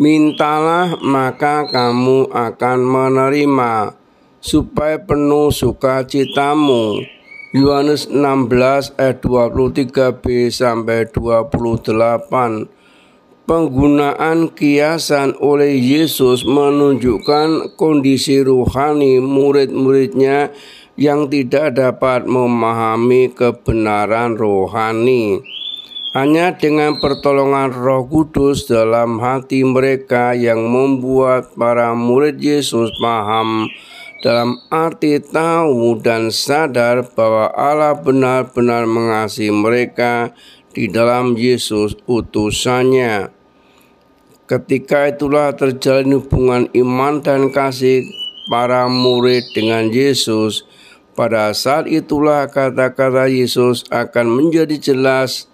Mintalah maka kamu akan menerima supaya penuh sukacitamu. Yohanes 16 ayat 23b sampai 28. Penggunaan kiasan oleh Yesus menunjukkan kondisi rohani murid-muridnya yang tidak dapat memahami kebenaran rohani. Hanya dengan pertolongan Roh Kudus dalam hati mereka yang membuat para murid Yesus paham dalam arti tahu dan sadar bahwa Allah benar-benar mengasihi mereka di dalam Yesus utusannya. Ketika itulah terjalin hubungan iman dan kasih para murid dengan Yesus. Pada saat itulah kata-kata Yesus akan menjadi jelas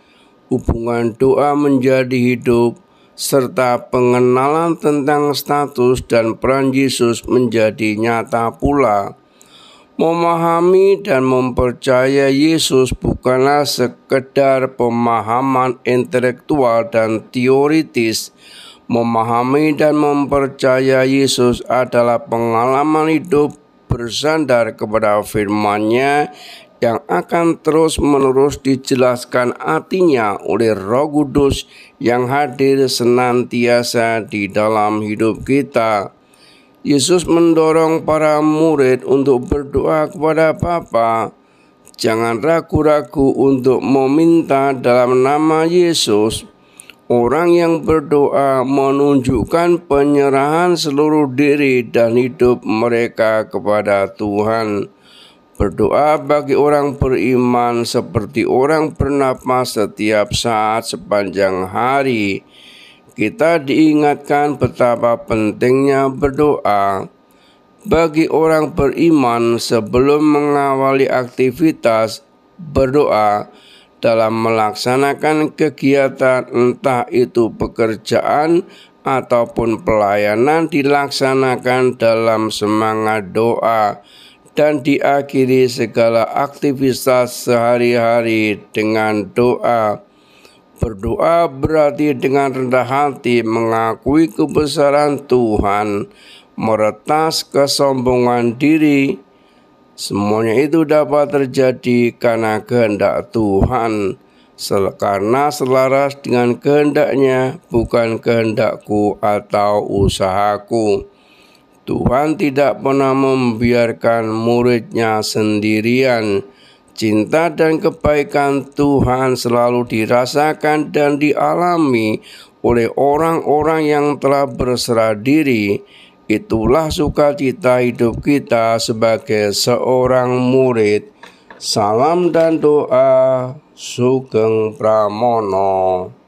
hubungan doa menjadi hidup, serta pengenalan tentang status dan peran Yesus menjadi nyata pula. Memahami dan mempercaya Yesus bukanlah sekedar pemahaman intelektual dan teoritis. Memahami dan mempercaya Yesus adalah pengalaman hidup bersandar kepada firman-Nya yang akan terus-menerus dijelaskan artinya oleh Roh Kudus yang hadir senantiasa di dalam hidup kita. Yesus mendorong para murid untuk berdoa kepada Bapa. Jangan ragu-ragu untuk meminta dalam nama Yesus. Orang yang berdoa menunjukkan penyerahan seluruh diri dan hidup mereka kepada Tuhan. Berdoa bagi orang beriman seperti orang bernapas setiap saat sepanjang hari. Kita diingatkan betapa pentingnya berdoa bagi orang beriman sebelum mengawali aktivitas berdoa dalam melaksanakan kegiatan entah itu pekerjaan ataupun pelayanan dilaksanakan dalam semangat doa dan diakhiri segala aktivitas sehari-hari dengan doa. Berdoa berarti dengan rendah hati mengakui kebesaran Tuhan, meretas kesombongan diri. Semuanya itu dapat terjadi karena kehendak Tuhan, karena selaras dengan kehendaknya, bukan kehendakku atau usahaku. Tuhan tidak pernah membiarkan muridnya sendirian. Cinta dan kebaikan Tuhan selalu dirasakan dan dialami oleh orang-orang yang telah berserah diri. Itulah sukacita hidup kita sebagai seorang murid. Salam dan doa Sugeng Pramono.